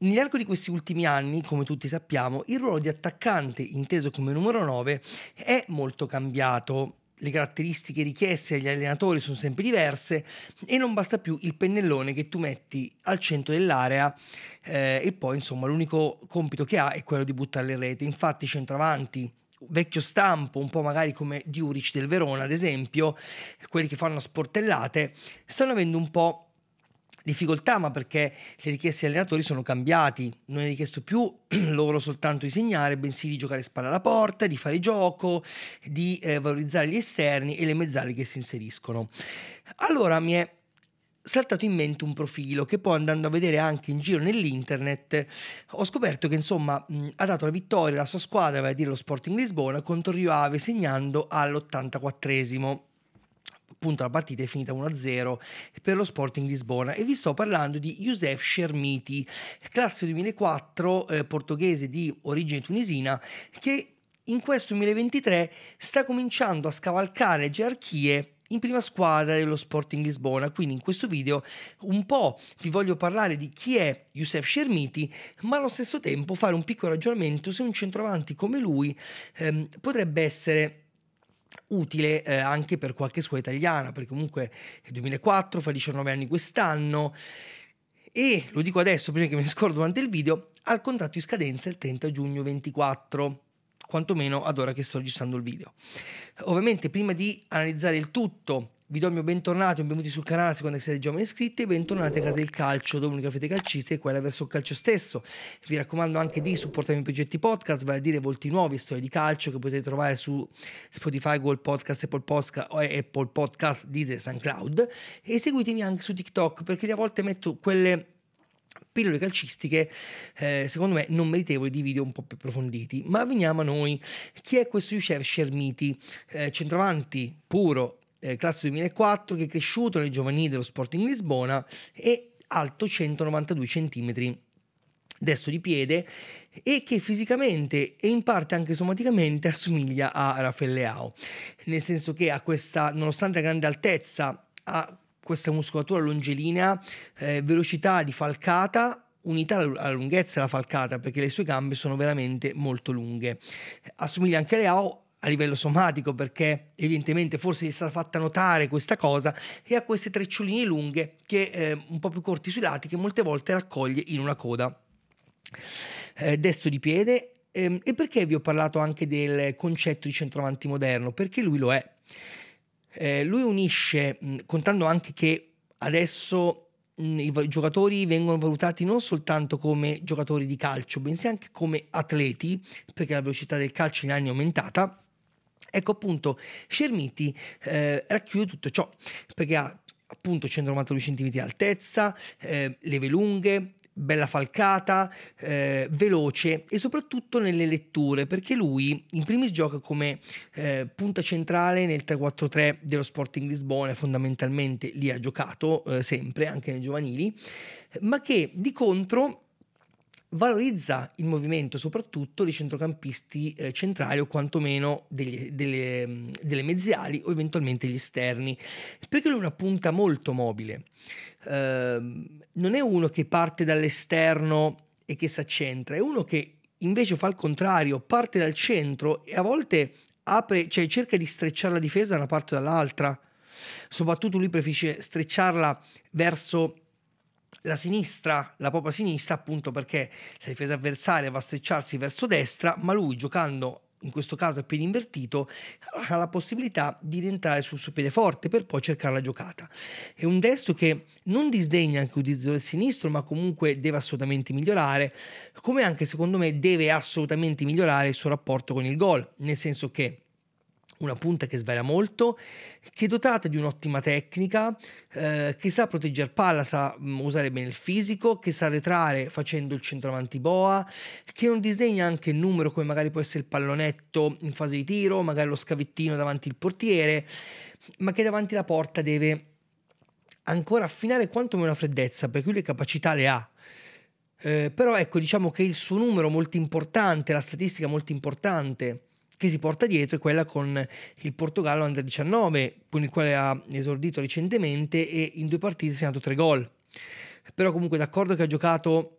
Nell'arco di questi ultimi anni, come tutti sappiamo, il ruolo di attaccante, inteso come numero 9, è molto cambiato. Le caratteristiche richieste agli allenatori sono sempre diverse e non basta più il pennellone che tu metti al centro dell'area eh, e poi insomma l'unico compito che ha è quello di buttare le rete. Infatti i centravanti vecchio stampo, un po' magari come Diuric del Verona ad esempio, quelli che fanno sportellate, stanno avendo un po' difficoltà, ma perché le richieste degli allenatori sono cambiate. Non è richiesto più loro soltanto di segnare, bensì di giocare spalla alla porta, di fare gioco, di eh, valorizzare gli esterni e le mezzali che si inseriscono. Allora mi è saltato in mente un profilo che poi andando a vedere anche in giro nell'internet ho scoperto che insomma mh, ha dato la vittoria alla sua squadra, vale a dire lo Sporting Lisbona, contro Rio Ave segnando all'84esimo appunto la partita è finita 1-0 per lo Sporting Lisbona e vi sto parlando di Youssef Schermiti, classe 2004, eh, portoghese di origine tunisina, che in questo 2023 sta cominciando a scavalcare le gerarchie in prima squadra dello Sporting Lisbona. Quindi in questo video un po' vi voglio parlare di chi è Youssef Scermiti, ma allo stesso tempo fare un piccolo ragionamento se un centravanti come lui ehm, potrebbe essere utile eh, anche per qualche scuola italiana, perché comunque è 2004, fa 19 anni quest'anno e, lo dico adesso prima che mi scordo durante il video, ha il contratto di scadenza il 30 giugno 24, quantomeno ad ora che sto registrando il video. Ovviamente prima di analizzare il tutto vi do il mio bentornato e benvenuti sul canale secondo che siete giovani iscritti e bentornati a Casa del Calcio, dove l'unica fede calcistica è quella verso il calcio stesso. Vi raccomando anche di supportare i miei progetti podcast, vale a dire volti nuovi, storie di calcio che potete trovare su Spotify, Google Podcast, Apple Podcast, Apple Podcast, Deezer, SoundCloud e seguitemi anche su TikTok perché a volte metto quelle pillole calcistiche eh, secondo me non meritevoli di video un po' più approfonditi ma veniamo a noi chi è questo Youssef Scermiti eh, centravanti puro eh, classe 2004, che è cresciuto nelle giovanili dello Sporting Lisbona è alto 192 cm destro di piede e che fisicamente e in parte anche somaticamente assomiglia a Rafael Leao, nel senso che ha questa, nonostante la grande altezza, ha questa muscolatura longelina, eh, velocità di falcata unità alla lunghezza della falcata perché le sue gambe sono veramente molto lunghe. Assomiglia anche a Leao, a livello somatico perché evidentemente forse gli sarà fatta notare questa cosa e ha queste treccioline lunghe che eh, un po' più corti sui lati che molte volte raccoglie in una coda eh, destro di piede eh, e perché vi ho parlato anche del concetto di centravanti moderno perché lui lo è eh, lui unisce contando anche che adesso i giocatori vengono valutati non soltanto come giocatori di calcio, bensì anche come atleti, perché la velocità del calcio in anni è aumentata, Ecco appunto, Scermiti eh, racchiude tutto ciò, perché ha appunto 192 cm di altezza, eh, leve lunghe, bella falcata, eh, veloce e soprattutto nelle letture, perché lui in primis gioca come eh, punta centrale nel 3-4-3 dello Sporting Lisbona, fondamentalmente lì ha giocato eh, sempre, anche nei giovanili, ma che di contro valorizza il movimento soprattutto dei centrocampisti eh, centrali o quantomeno degli, delle, mm, delle, mezziali o eventualmente gli esterni, perché lui è una punta molto mobile, eh, non è uno che parte dall'esterno e che si accentra, è uno che invece fa il contrario, parte dal centro e a volte apre, cioè cerca di strecciare la difesa da una parte o dall'altra, soprattutto lui preferisce strecciarla verso la sinistra, la propria sinistra, appunto perché la difesa avversaria va a strecciarsi verso destra, ma lui giocando in questo caso a piede invertito, ha la possibilità di rientrare sul suo piede forte per poi cercare la giocata. È un destro che non disdegna anche l'utilizzo del sinistro, ma comunque deve assolutamente migliorare, come anche secondo me deve assolutamente migliorare il suo rapporto con il gol, nel senso che una punta che svela molto, che è dotata di un'ottima tecnica, eh, che sa proteggere palla, sa mm, usare bene il fisico, che sa retrare facendo il centravanti boa, che non disdegna anche il numero come magari può essere il pallonetto in fase di tiro, magari lo scavettino davanti il portiere, ma che davanti alla porta deve ancora affinare quantomeno la freddezza, per cui le capacità le ha. Eh, però ecco, diciamo che il suo numero molto importante, la statistica molto importante, che si porta dietro è quella con il Portogallo Under 19, con il quale ha esordito recentemente e in due partite si è segnato tre gol. Però comunque d'accordo che ha giocato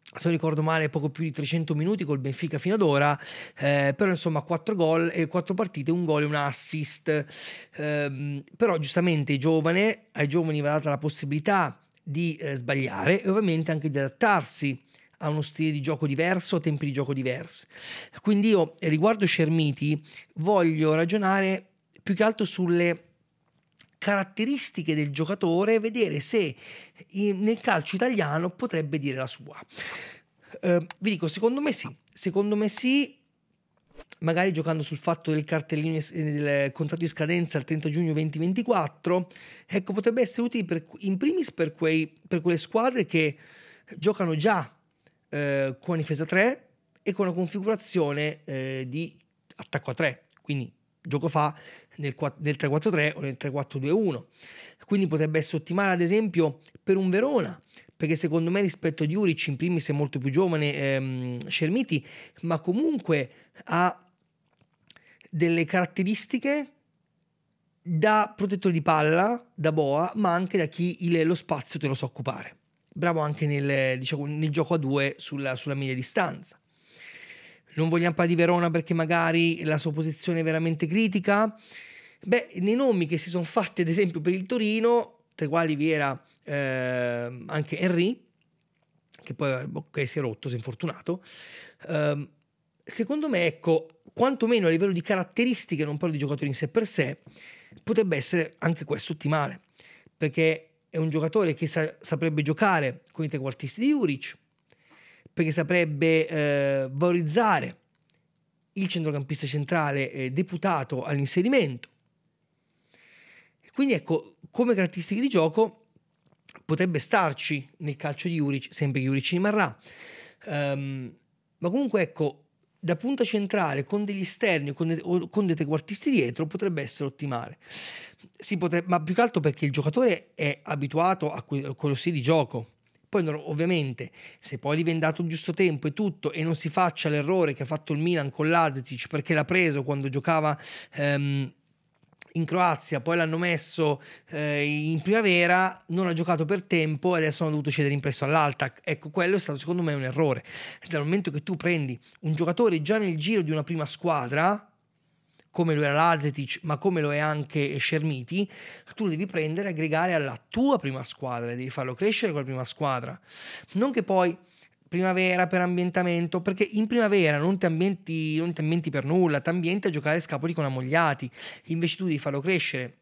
se non ricordo male, poco più di 300 minuti col Benfica fino ad ora, eh, però insomma 4 gol e 4 partite, un gol e un assist. Eh, però giustamente giovane, ai giovani va data la possibilità di eh, sbagliare e ovviamente anche di adattarsi ha uno stile di gioco diverso, tempi di gioco diversi. Quindi io riguardo Cermiti voglio ragionare più che altro sulle caratteristiche del giocatore, vedere se nel calcio italiano potrebbe dire la sua. Eh, vi dico, secondo me sì, secondo me sì, magari giocando sul fatto del cartellino eh, del contratto di scadenza al 30 giugno 2024, ecco, potrebbe essere utile per, in primis per, quei, per quelle squadre che giocano già eh, con difesa 3 e con una configurazione eh, di attacco a 3, quindi gioco fa nel, nel 3-4-3 o nel 3-4-2-1. Quindi potrebbe essere ottimale ad esempio per un Verona, perché secondo me rispetto a Juric in primis è molto più giovane ehm, Cermiti, ma comunque ha delle caratteristiche da protettore di palla, da boa, ma anche da chi lo spazio te lo sa so occupare bravo anche nel, diciamo, nel gioco a due sulla, sulla media distanza. Non vogliamo parlare di Verona perché magari la sua posizione è veramente critica. Beh, nei nomi che si sono fatti, ad esempio, per il Torino, tra i quali vi era eh, anche Henry, che poi okay, boh, si è rotto, si è infortunato. Eh, secondo me, ecco, quantomeno a livello di caratteristiche, non parlo di giocatori in sé per sé, potrebbe essere anche questo ottimale. Perché è un giocatore che sa- saprebbe giocare con i trequartisti di Juric, perché saprebbe eh, valorizzare il centrocampista centrale eh, deputato all'inserimento. Quindi ecco, come caratteristiche di gioco potrebbe starci nel calcio di Juric, sempre che Juric rimarrà. Um, ma comunque ecco, da punta centrale con degli esterni con de- o con dei trequartisti dietro potrebbe essere ottimale. Potre- ma più che altro perché il giocatore è abituato a, que- a quello stile di gioco. Poi ovviamente se poi gli viene dato il giusto tempo e tutto e non si faccia l'errore che ha fatto il Milan con l'Azetic perché l'ha preso quando giocava ehm, in Croazia, poi l'hanno messo eh, in primavera, non ha giocato per tempo e adesso hanno dovuto cedere in prestito all'Alta. Ecco, quello è stato secondo me un errore. Dal momento che tu prendi un giocatore già nel giro di una prima squadra, come lo era Lazetic, ma come lo è anche Scermiti, tu lo devi prendere e aggregare alla tua prima squadra, devi farlo crescere con la prima squadra. Non che poi primavera per ambientamento, perché in primavera non ti ambienti, non ti ambienti per nulla, ti ambienti a giocare scapoli con ammogliati, invece tu devi farlo crescere.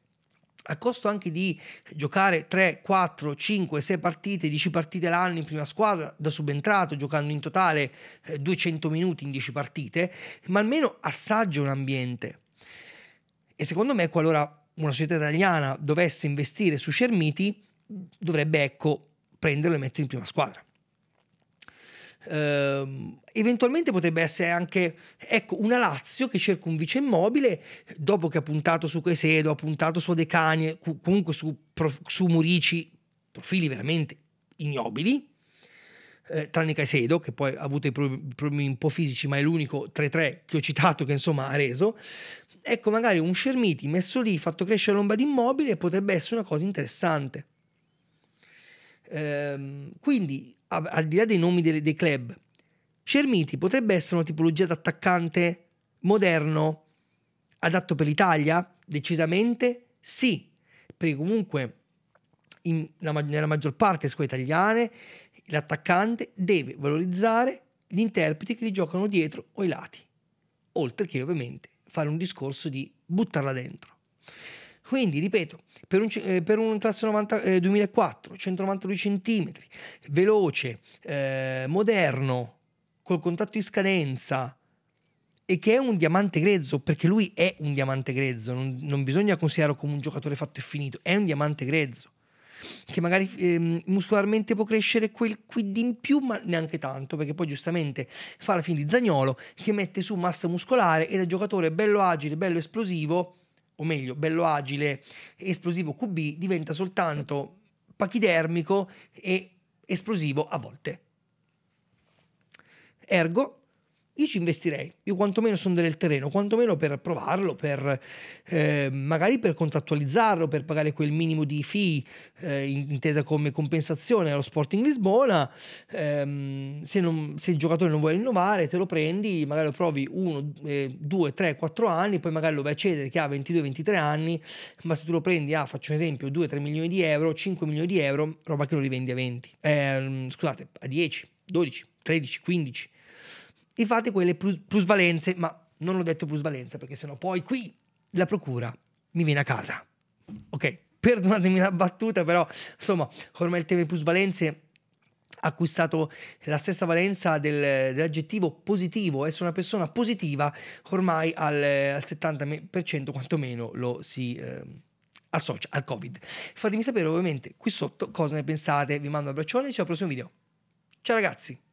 A costo anche di giocare 3, 4, 5, 6 partite, 10 partite l'anno in prima squadra da subentrato, giocando in totale 200 eh, minuti in 10 partite, ma almeno assaggia un ambiente. E secondo me, qualora una società italiana dovesse investire su Cermiti, dovrebbe ecco prenderlo e metterlo in prima squadra. Uh, eventualmente potrebbe essere anche ecco, una Lazio che cerca un vice immobile dopo che ha puntato su Quesedo, ha puntato su De Decanie, comunque su, su Murici, profili veramente ignobili. Eh, tranne Caicedo che poi ha avuto i problemi un po' fisici ma è l'unico 3-3 che ho citato che insomma ha reso ecco magari un Scermiti messo lì fatto crescere l'omba di immobile potrebbe essere una cosa interessante ehm, quindi al di là dei nomi dei, dei club, Cermiti potrebbe essere una tipologia d'attaccante moderno, adatto per l'Italia? Decisamente sì, perché comunque in, nella maggior parte scuole italiane l'attaccante deve valorizzare gli interpreti che gli giocano dietro o ai lati, oltre che ovviamente fare un discorso di buttarla dentro. Quindi, ripeto, per un, eh, per un classe 90, eh, 2004, 192 cm, veloce, eh, moderno, col contatto di scadenza, e che è un diamante grezzo, perché lui è un diamante grezzo, non, non bisogna considerarlo come un giocatore fatto e finito, è un diamante grezzo, che magari eh, muscolarmente può crescere quel quid in più, ma neanche tanto, perché poi giustamente fa la fine di Zagnolo, che mette su massa muscolare ed è giocatore bello agile, bello esplosivo, o meglio, bello agile, esplosivo QB, diventa soltanto pachidermico e esplosivo a volte. Ergo, io ci investirei, io quantomeno sono del terreno, quantomeno per provarlo, per, eh, magari per contrattualizzarlo, per pagare quel minimo di fee eh, intesa come compensazione allo Sporting Lisbona, eh, se, non, se, il giocatore non vuole innovare te lo prendi, magari lo provi 1, eh, due, tre, quattro anni, poi magari lo vai a cedere che ha 22-23 anni, ma se tu lo prendi a, ah, faccio un esempio, 2-3 milioni di euro, 5 milioni di euro, roba che lo rivendi a 20, ehm, scusate, a 10, 12, 13, 15 e fate quelle plus- plusvalenze, ma non ho detto plusvalenza perché sennò poi qui la procura mi viene a casa. Ok, perdonatemi la battuta, però insomma, ormai il tema di plusvalenze ha acquistato la stessa valenza del, dell'aggettivo positivo, essere una persona positiva ormai al, al 70% quantomeno lo si eh, associa al Covid. Fatemi sapere ovviamente qui sotto cosa ne pensate, vi mando un abbraccione e ci vediamo al prossimo video. Ciao ragazzi!